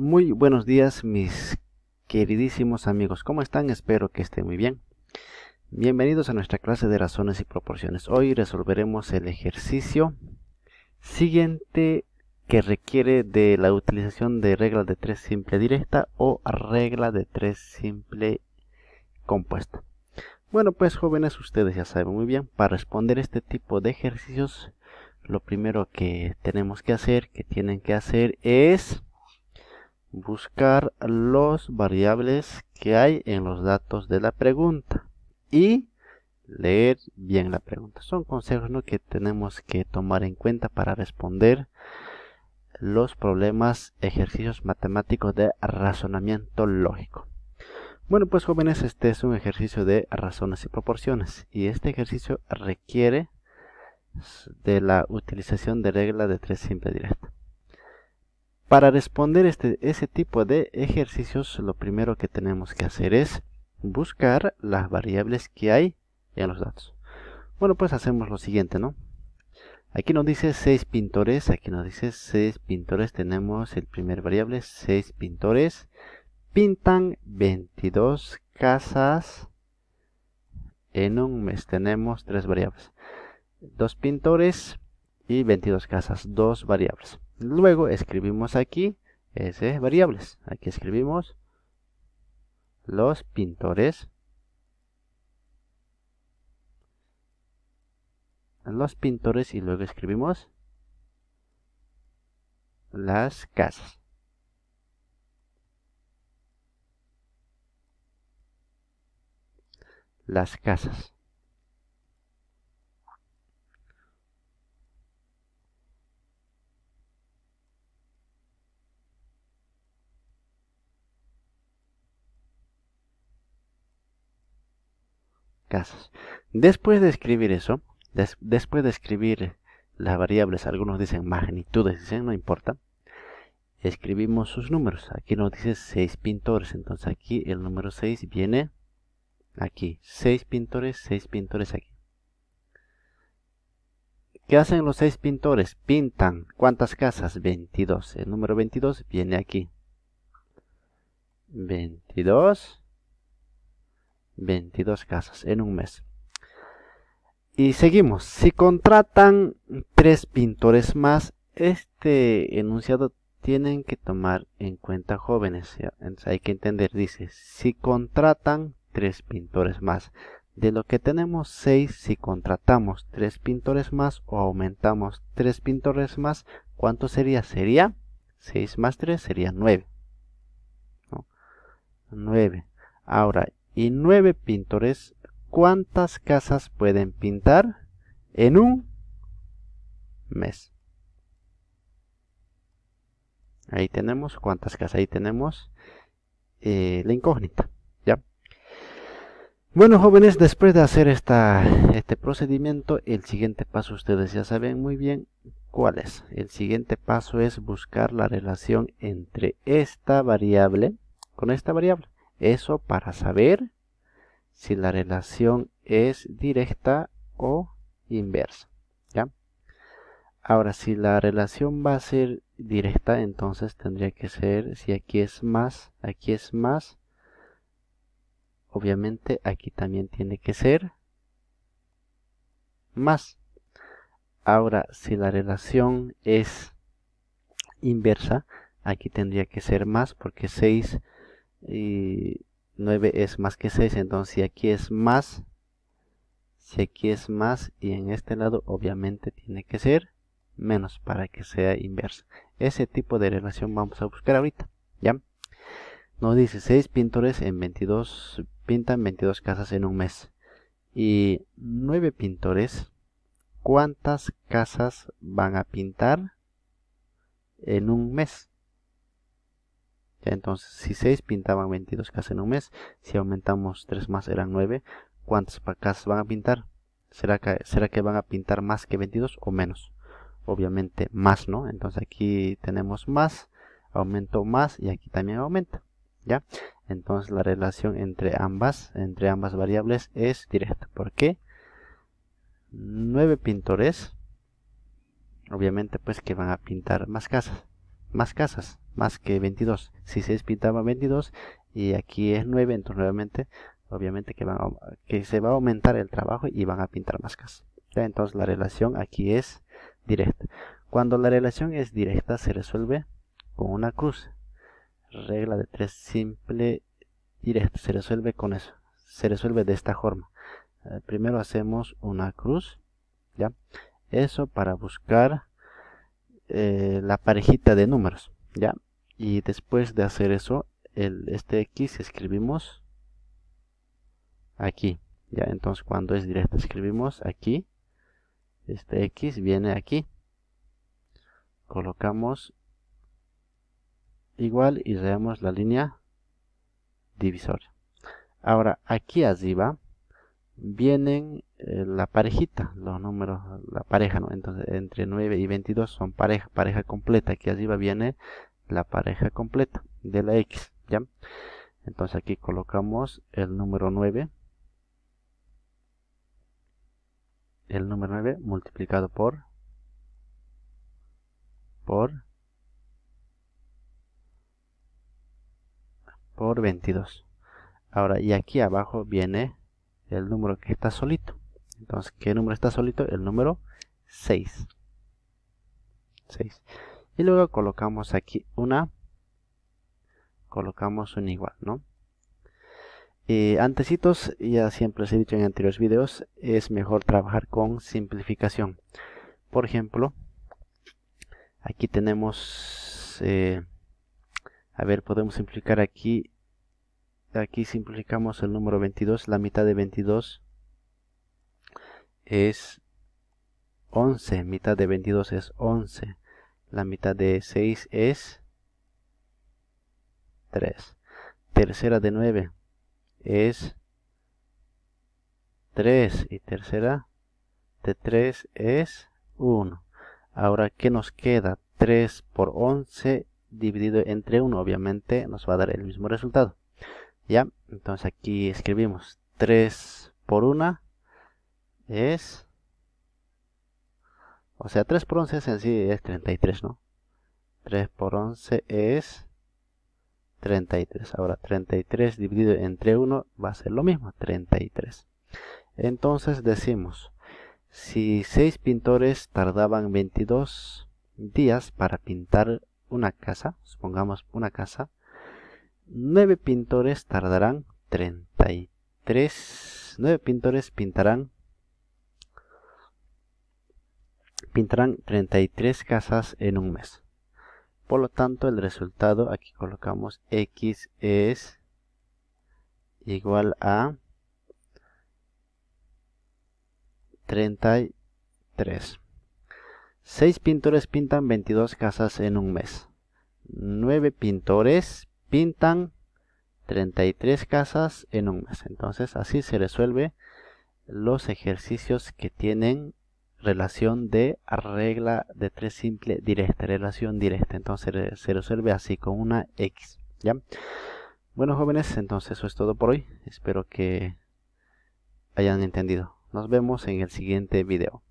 Muy buenos días mis queridísimos amigos, ¿cómo están? Espero que estén muy bien. Bienvenidos a nuestra clase de razones y proporciones. Hoy resolveremos el ejercicio siguiente que requiere de la utilización de regla de tres simple directa o regla de tres simple compuesta. Bueno pues jóvenes, ustedes ya saben muy bien, para responder este tipo de ejercicios, lo primero que tenemos que hacer, que tienen que hacer es buscar los variables que hay en los datos de la pregunta y leer bien la pregunta. Son consejos que tenemos que tomar en cuenta para responder los problemas, ejercicios matemáticos de razonamiento lógico. Bueno, pues jóvenes, este es un ejercicio de razones y proporciones y este ejercicio requiere de la utilización de regla de tres simple directa. Para responder este, ese tipo de ejercicios, lo primero que tenemos que hacer es buscar las variables que hay en los datos. Bueno, pues hacemos lo siguiente, ¿no? Aquí nos dice 6 pintores, aquí nos dice 6 pintores, tenemos el primer variable, 6 pintores, pintan 22 casas en un mes, tenemos tres variables, dos pintores y 22 casas, dos variables. Luego escribimos aquí ese variables. Aquí escribimos los pintores. Los pintores y luego escribimos las casas. Las casas. casas. Después de escribir eso, después de escribir las variables, algunos dicen magnitudes, dicen no importa, escribimos sus números. Aquí nos dice 6 pintores, entonces aquí el número 6 viene aquí. 6 pintores, 6 pintores aquí. ¿Qué hacen los 6 pintores? Pintan. ¿Cuántas casas? 22. El número 22 viene aquí. 22. 22 casas en un mes. Y seguimos. Si contratan tres pintores más, este enunciado tienen que tomar en cuenta jóvenes. hay que entender, dice, si contratan tres pintores más. De lo que tenemos seis, si contratamos tres pintores más o aumentamos tres pintores más, ¿cuánto sería? Sería 6 más 3, sería 9. 9. Ahora, y nueve pintores, ¿cuántas casas pueden pintar en un mes? Ahí tenemos cuántas casas, ahí tenemos eh, la incógnita. ¿ya? Bueno jóvenes, después de hacer este procedimiento, el siguiente paso ustedes ya saben muy bien cuál es. El siguiente paso es buscar la relación entre esta variable con esta variable. Eso para saber si la relación es directa o inversa. ¿ya? Ahora, si la relación va a ser directa, entonces tendría que ser, si aquí es más, aquí es más, obviamente aquí también tiene que ser más. Ahora, si la relación es inversa, aquí tendría que ser más porque 6 y 9 es más que 6 entonces si aquí es más si aquí es más y en este lado obviamente tiene que ser menos para que sea inversa ese tipo de relación vamos a buscar ahorita ya nos dice 6 pintores en 22 pintan 22 casas en un mes y 9 pintores cuántas casas van a pintar en un mes entonces, si 6 pintaban 22 casas en un mes, si aumentamos 3 más eran 9, ¿cuántas casas van a pintar? ¿Será que, van a pintar más que 22 o menos? Obviamente más, ¿no? Entonces aquí tenemos más, aumento más y aquí también aumenta, ¿ya? Entonces la relación entre ambas, entre ambas variables es directa. ¿Por qué? 9 pintores, obviamente pues que van a pintar más casas más casas, más que 22. Si se pintaba 22 y aquí es 9, entonces nuevamente, obviamente que, que se va a aumentar el trabajo y van a pintar más casas. Entonces la relación aquí es directa. Cuando la relación es directa se resuelve con una cruz. Regla de tres simple directa. Se resuelve con eso. Se resuelve de esta forma. Eh, primero hacemos una cruz. ¿Ya? Eso para buscar eh, la parejita de números, ¿ya? Y después de hacer eso, el, este x escribimos aquí, ¿ya? Entonces cuando es directa escribimos aquí, este x viene aquí, colocamos igual y damos la línea divisoria. Ahora aquí arriba vienen eh, la parejita, los números, la pareja, ¿no? Entonces, entre 9 y 22 son pareja, pareja completa. Aquí arriba viene la pareja completa de la X, ¿ya? Entonces aquí colocamos el número 9. El número 9 multiplicado por por por 22. Ahora, y aquí abajo viene el número que está solito. Entonces, ¿qué número está solito? El número 6. 6. Y luego colocamos aquí una, colocamos un igual, ¿no? Eh, antecitos, ya siempre os he dicho en anteriores videos, es mejor trabajar con simplificación. Por ejemplo, aquí tenemos, eh, a ver, podemos simplificar aquí aquí simplificamos el número 22, la mitad de 22 es 11, mitad de 22 es 11, la mitad de 6 es 3, tercera de 9 es 3 y tercera de 3 es 1. Ahora, ¿qué nos queda? 3 por 11 dividido entre 1, obviamente nos va a dar el mismo resultado. ¿Ya? Entonces aquí escribimos 3 por 1 es... O sea, 3 por 11 es en sí es 33, ¿no? 3 por 11 es 33. Ahora 33 dividido entre 1 va a ser lo mismo, 33. Entonces decimos, si 6 pintores tardaban 22 días para pintar una casa, supongamos una casa, 9 pintores tardarán 33. 9 pintores pintarán pintarán 33 casas en un mes. Por lo tanto, el resultado aquí colocamos x es igual a 33. 6 pintores pintan 22 casas en un mes. 9 pintores pintan 33 casas en un mes. Entonces así se resuelve los ejercicios que tienen relación de regla de tres simple directa, relación directa. Entonces se resuelve así con una X. ¿ya? Bueno jóvenes, entonces eso es todo por hoy. Espero que hayan entendido. Nos vemos en el siguiente video.